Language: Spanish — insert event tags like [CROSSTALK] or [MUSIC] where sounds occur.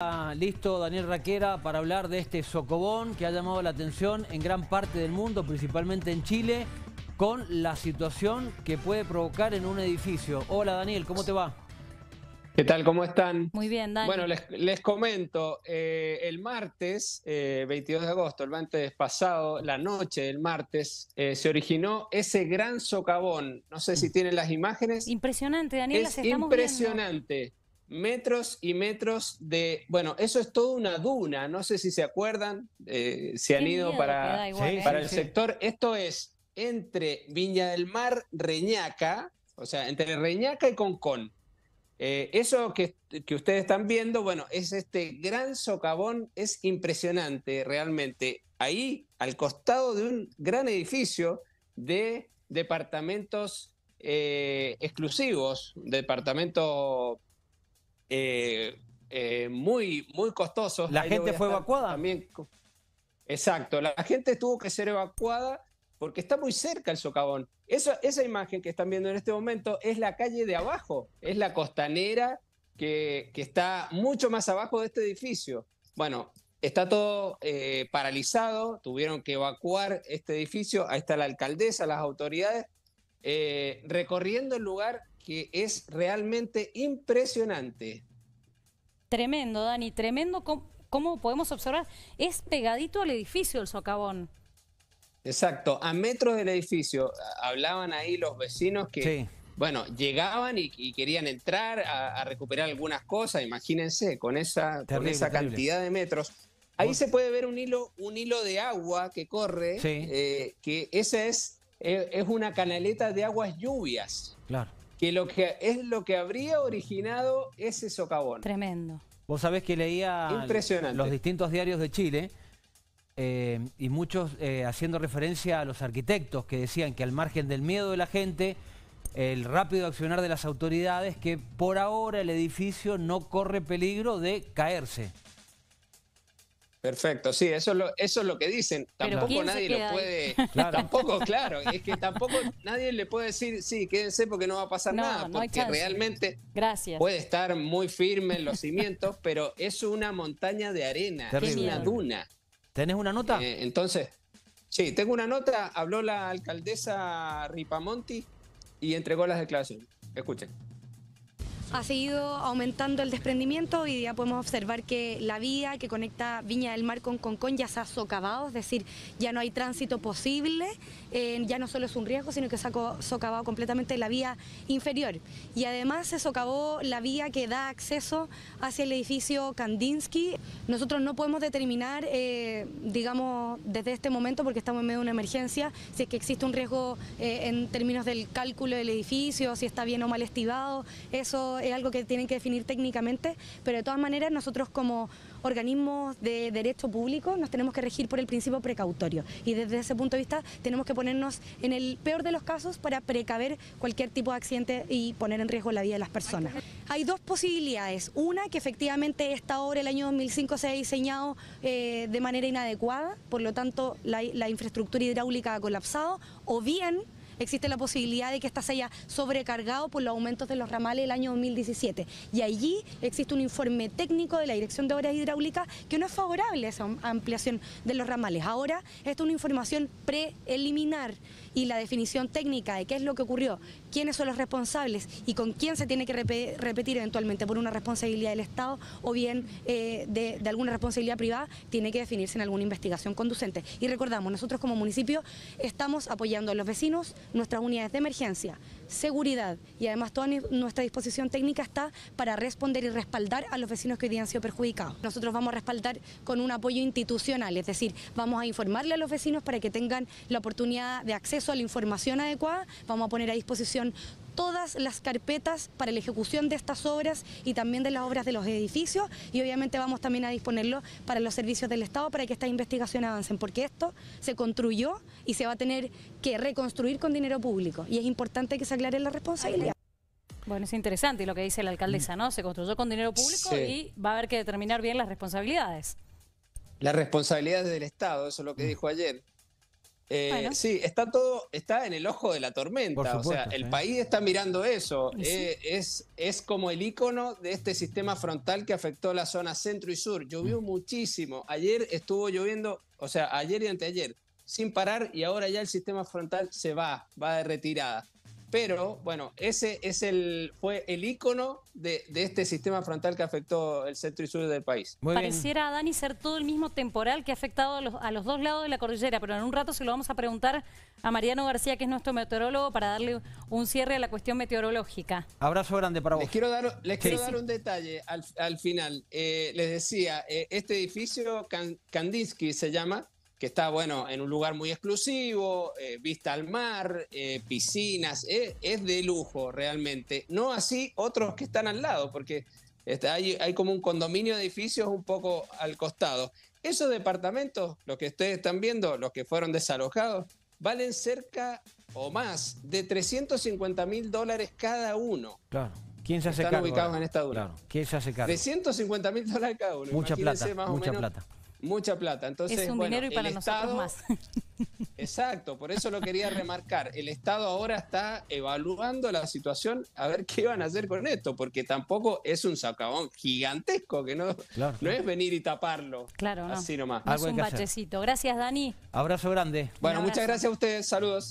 Ah, listo Daniel Raquera para hablar de este socobón que ha llamado la atención en gran parte del mundo, principalmente en Chile, con la situación que puede provocar en un edificio. Hola Daniel, ¿cómo te va? ¿Qué tal? ¿Cómo están? Muy bien, Daniel. Bueno, les, comento, eh, el martes, 22 eh, de agosto, el martes pasado, la noche del martes, eh, se originó ese gran socavón. No sé si mm. tienen las imágenes. Impresionante, Daniel. las impresionante metros y metros de, bueno, eso es toda una duna, no sé si se acuerdan, eh, si han ido para, ¿eh? para el sector, esto es entre Viña del Mar, Reñaca, o sea, entre Reñaca y Concón. Eh, eso que, ustedes están viendo, bueno, es este gran socavón, es impresionante realmente. Ahí, al costado de un gran edificio de departamentos exclusivos, departamentos eh, eh, muy, muy costosos. ¿La gente fue evacuada? También. Exacto, la gente tuvo que ser evacuada porque está muy cerca el socavón. esa imagen que están viendo en este momento es la calle de abajo, es la costanera que, está mucho más abajo de este edificio. Bueno, está todo eh, paralizado, tuvieron que evacuar este edificio, ahí está la alcaldesa, las autoridades, eh, recorriendo el lugar que es realmente impresionante. Tremendo, Dani, tremendo cómo, podemos observar. Es pegadito al edificio el socavón. Exacto, a metros del edificio. Hablaban ahí los vecinos que, bueno, llegaban y, querían entrar a, recuperar algunas cosas. Imagínense, con esa, esa cantidad de metros. Ahí se puede ver un hilo, un hilo de agua que corre, eh, que ese es es una canaleta de aguas lluvias. Claro. Que, lo que es lo que habría originado ese socavón. Tremendo. Vos sabés que leía los distintos diarios de Chile eh, y muchos eh, haciendo referencia a los arquitectos que decían que al margen del miedo de la gente, el rápido accionar de las autoridades, que por ahora el edificio no corre peligro de caerse. Perfecto, sí, eso es lo, eso es lo que dicen. tampoco nadie lo puede. [LAUGHS] Tampoco, claro, es que tampoco nadie le puede decir, sí, quédense porque no va a pasar nada, porque realmente Gracias. puede estar muy firme en los cimientos, [LAUGHS] pero es una montaña de arena, es una duna. ¿Tenés una nota? Eh, entonces, sí, tengo una nota. Habló la alcaldesa Ripamonti y entregó las declaraciones. Escuchen ha seguido aumentando el desprendimiento. y ya podemos observar que la vía que conecta Viña del Mar con Concón ya se ha socavado, es decir, ya no hay tránsito posible, eh, ya no solo es un riesgo, sino que se ha socavado completamente la vía inferior. Y además se socavó la vía que da acceso hacia el edificio Kandinsky. Nosotros no podemos determinar, eh, digamos, desde este momento, porque estamos en medio de una emergencia, si es que existe un riesgo eh, en términos del cálculo del edificio, si está bien o mal estivado, eso es algo que tienen que definir técnicamente, pero de todas maneras nosotros como organismos de derecho público nos tenemos que regir por el principio precautorio y desde ese punto de vista tenemos que ponernos en el peor de los casos para precaver cualquier tipo de accidente y poner en riesgo la vida de las personas. Hay dos posibilidades, una que efectivamente esta obra el año 2005 se ha diseñado eh, de manera inadecuada, por lo tanto la infraestructura hidráulica ha colapsado, o bien existe la posibilidad de que ésta se haya sobrecargado por los aumentos de los ramales del año 2017. Y allí existe un informe técnico de la Dirección de Obras Hidráulicas que no es favorable a esa ampliación de los ramales. Ahora, esta es una información preliminar y la definición técnica de qué es lo que ocurrió, quiénes son los responsables y con quién se tiene que repetir eventualmente por una responsabilidad del Estado o bien eh, de alguna responsabilidad privada, tiene que definirse en alguna investigación conducente. Y recordamos, nosotros como municipio estamos apoyando a los vecinos, nuestras unidades de emergencia, seguridad y además toda nuestra disposición técnica está para responder y respaldar a los vecinos que hoy día han sido perjudicados. Nosotros vamos a respaldar con un apoyo institucional, es decir, vamos a informarle a los vecinos para que tengan la oportunidad de acceso a la información adecuada, vamos a poner a disposición todas las carpetas para la ejecución de estas obras y también de las obras de los edificios y obviamente vamos también a disponerlo para los servicios del Estado para que esta investigación avancen, porque esto se construyó y se va a tener que reconstruir con dinero público y es importante que se aclare la responsabilidad. Bueno, es interesante lo que dice la alcaldesa, ¿no? Se construyó con dinero público y va a haber que determinar bien las responsabilidades. Las responsabilidades del Estado, eso es lo que dijo ayer. Eh, sí, está todo, está en el ojo de la tormenta. o sea, el país está mirando eso. Eh, es, es como el icono de este sistema frontal que afectó la zona centro y sur. Llovió mm. muchísimo. Ayer estuvo lloviendo, o sea, ayer y anteayer, sin parar, y ahora ya el sistema frontal se va, va de retirada. Pero bueno, ese es el, fue el icono de, este sistema frontal que afectó el centro y sur del país. Pareciera Dani ser todo el mismo temporal que ha afectado a los, dos lados de la cordillera, pero en un rato se lo vamos a preguntar a Mariano García, que es nuestro meteorólogo, para darle un cierre a la cuestión meteorológica. Abrazo grande para vos. Les quiero dar, quiero dar un detalle al, final. Eh, les decía, eh, este edificio Kandinsky se llama, que está, bueno, en un lugar muy exclusivo, eh, vista al mar, eh, piscinas, eh, es de lujo realmente. No así otros que están al lado, porque está, hay, hay, como un condominio de edificios un poco al costado. Esos departamentos, los que ustedes están viendo, los que fueron desalojados, valen cerca o más de 350 mil dólares cada uno. Claro. ¿Quién se hace cargo? Están ubicados en esta dura. Claro. ¿Quién se hace cargo? De mil dólares cada uno. Mucha plata. mucha plata. Mucha plata. Entonces, es un dinero y para más. [LAUGHS] Exacto, por eso lo quería remarcar. El Estado ahora está evaluando la situación a ver qué van a hacer con esto, porque tampoco es un sacabón gigantesco, que no, no es venir y taparlo. Claro, así no. nomás. es un bachecito. Gracias, Dani. Abrazo grande. Bueno, muchas gracias a ustedes. Saludos.